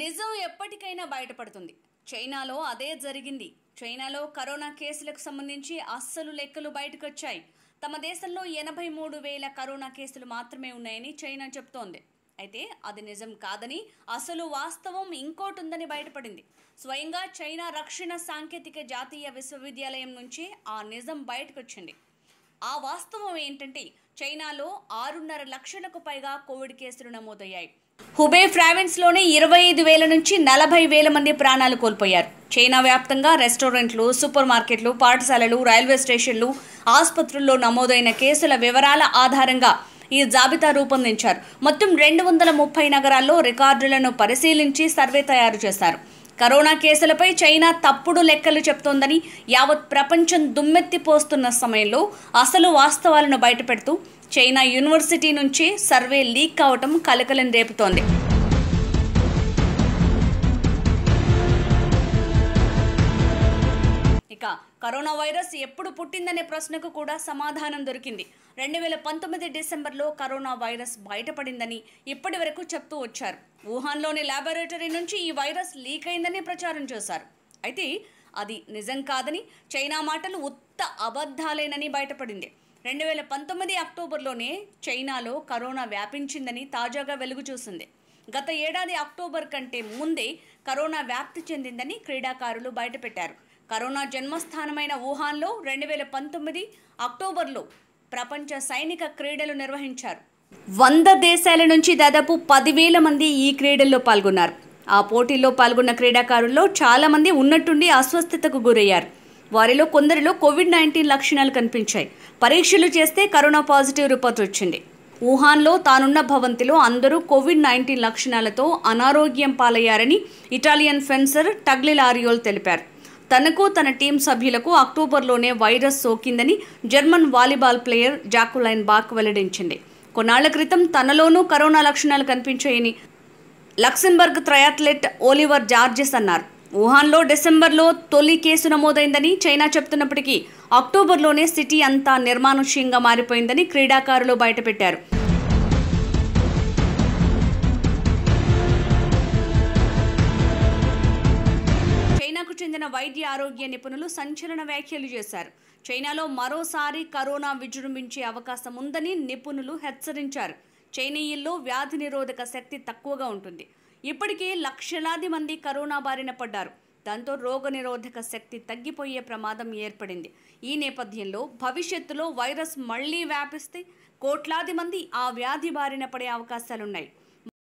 నిజం ఎప్పటికైనా బయటపడుతుంది చైనాలో అదే జరిగింది చైనాలో కరోనా కేసులకు సంబంధించి అస్సలు లెక్కలు బయటకొచ్చాయి తమ దేశంలో ఎనభై మూడు వేల కరోనా కేసులు మాత్రమే ఉన్నాయని చైనా చెప్తోంది అయితే అది నిజం కాదని అసలు వాస్తవం ఇంకోటి ఉందని బయటపడింది స్వయంగా చైనా రక్షణ సాంకేతిక జాతీయ విశ్వవిద్యాలయం నుంచి ఆ నిజం బయటకొచ్చింది ఆ వాస్తవం ఏంటంటే చైనాలో ఆరున్నర లక్షలకు పైగా కోవిడ్ కేసులు నమోదయ్యాయి హుబే లోనే ఇరవై ఐదు వేల నుంచి నలభై వేల మంది ప్రాణాలు కోల్పోయారు చైనా వ్యాప్తంగా రెస్టారెంట్లు సూపర్ మార్కెట్లు పాఠశాలలు రైల్వే స్టేషన్లు ఆసుపత్రుల్లో నమోదైన కేసుల వివరాల ఆధారంగా ఈ జాబితా రూపొందించారు మొత్తం రెండు వందల ముప్పై నగరాల్లో రికార్డులను పరిశీలించి సర్వే తయారు చేశారు కరోనా కేసులపై చైనా తప్పుడు లెక్కలు చెప్తోందని యావత్ ప్రపంచం దుమ్మెత్తిపోస్తున్న సమయంలో అసలు వాస్తవాలను బయటపెడుతూ చైనా యూనివర్సిటీ నుంచి సర్వే లీక్ కావటం కలకలం రేపుతోంది ఇక కరోనా వైరస్ ఎప్పుడు పుట్టిందనే ప్రశ్నకు కూడా సమాధానం దొరికింది రెండు వేల పంతొమ్మిది డిసెంబర్లో కరోనా వైరస్ బయటపడిందని ఇప్పటి వరకు చెప్తూ వచ్చారు వుహాన్లోని ల్యాబొరేటరీ నుంచి ఈ వైరస్ లీక్ అయిందని ప్రచారం చేశారు అయితే అది నిజం కాదని చైనా మాటలు ఉత్త అబద్ధాలేనని బయటపడింది రెండు వేల పంతొమ్మిది అక్టోబర్లోనే చైనాలో కరోనా వ్యాపించిందని తాజాగా వెలుగు చూసింది గత ఏడాది అక్టోబర్ కంటే ముందే కరోనా వ్యాప్తి చెందిందని క్రీడాకారులు బయటపెట్టారు కరోనా జన్మస్థానమైన వుహాన్లో రెండు వేల పంతొమ్మిది అక్టోబర్లో ప్రపంచ సైనిక క్రీడలు నిర్వహించారు వంద దేశాల నుంచి దాదాపు పదివేల మంది ఈ క్రీడల్లో పాల్గొన్నారు ఆ పోటీల్లో పాల్గొన్న క్రీడాకారుల్లో చాలామంది ఉన్నట్టుండి అస్వస్థతకు గురయ్యారు వారిలో కొందరిలో కోవిడ్ నైన్టీన్ లక్షణాలు కనిపించాయి పరీక్షలు చేస్తే కరోనా పాజిటివ్ రిపోర్ట్ వచ్చింది వుహాన్లో తానున్న భవంతిలో అందరూ కోవిడ్ నైన్టీన్ లక్షణాలతో అనారోగ్యం పాలయ్యారని ఇటాలియన్ ఫెన్సర్ టగ్లి లారియోల్ తెలిపారు తనకు తన టీం సభ్యులకు అక్టోబర్లోనే వైరస్ సోకిందని German volleyball player Jacqueline Bock వెల్లడించింది కొన్నాళ్ల క్రితం తనలోనూ కరోనా లక్షణాలు కనిపించాయని లక్సెంబర్గ్ త్రయాథ్లెట్ ఓలివర్ జార్జెస్ అన్నారు వుహాన్లో డిసెంబర్లో తొలి కేసు నమోదైందని చైనా చెబుతున్నప్పటికీ అక్టోబర్లోనే సిటీ అంతా నిర్మానుష్యంగా మారిపోయిందని క్రీడాకారులు బయటపెట్టారు చైనాకు చెందిన వైద్య ఆరోగ్య నిపుణులు సంచలన వ్యాఖ్యలు చేశారు చైనాలో మరోసారి కరోనా విజృంభించే అవకాశం ఉందని నిపుణులు హెచ్చరించారు చైనీయుల్లో వ్యాధి నిరోధక శక్తి తక్కువగా ఉంటుంది ఇప్పటికే లక్షలాది మంది కరోనా బారిన పడ్డారు దాంతో రోగనిరోధక శక్తి తగ్గిపోయే ప్రమాదం ఏర్పడింది ఈ నేపథ్యంలో భవిష్యత్తులో వైరస్ మళ్లీ వ్యాపిస్తే కోట్లాది మంది ఆ వ్యాధి బారిన పడే అవకాశాలున్నాయి